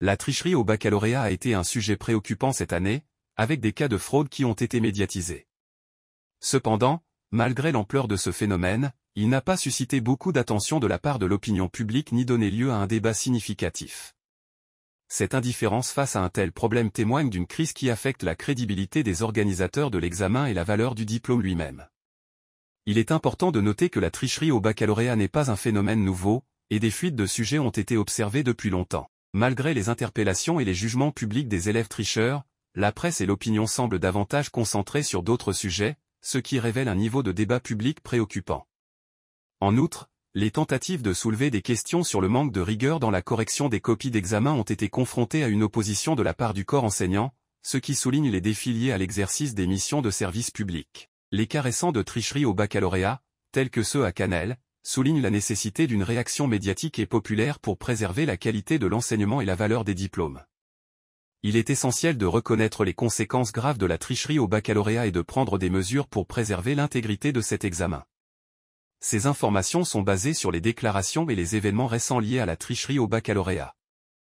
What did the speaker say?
La tricherie au baccalauréat a été un sujet préoccupant cette année, avec des cas de fraude qui ont été médiatisés. Cependant, malgré l'ampleur de ce phénomène, il n'a pas suscité beaucoup d'attention de la part de l'opinion publique ni donné lieu à un débat significatif. Cette indifférence face à un tel problème témoigne d'une crise qui affecte la crédibilité des organisateurs de l'examen et la valeur du diplôme lui-même. Il est important de noter que la tricherie au baccalauréat n'est pas un phénomène nouveau, et des fuites de sujets ont été observées depuis longtemps. Malgré les interpellations et les jugements publics des élèves tricheurs, la presse et l'opinion semblent davantage concentrées sur d'autres sujets, ce qui révèle un niveau de débat public préoccupant. En outre, les tentatives de soulever des questions sur le manque de rigueur dans la correction des copies d'examen ont été confrontées à une opposition de la part du corps enseignant, ce qui souligne les défis liés à l'exercice des missions de service public. Les caressants de tricherie au baccalauréat, tels que ceux à Cannelle, souligne la nécessité d'une réaction médiatique et populaire pour préserver la qualité de l'enseignement et la valeur des diplômes. Il est essentiel de reconnaître les conséquences graves de la tricherie au baccalauréat et de prendre des mesures pour préserver l'intégrité de cet examen. Ces informations sont basées sur les déclarations et les événements récents liés à la tricherie au baccalauréat.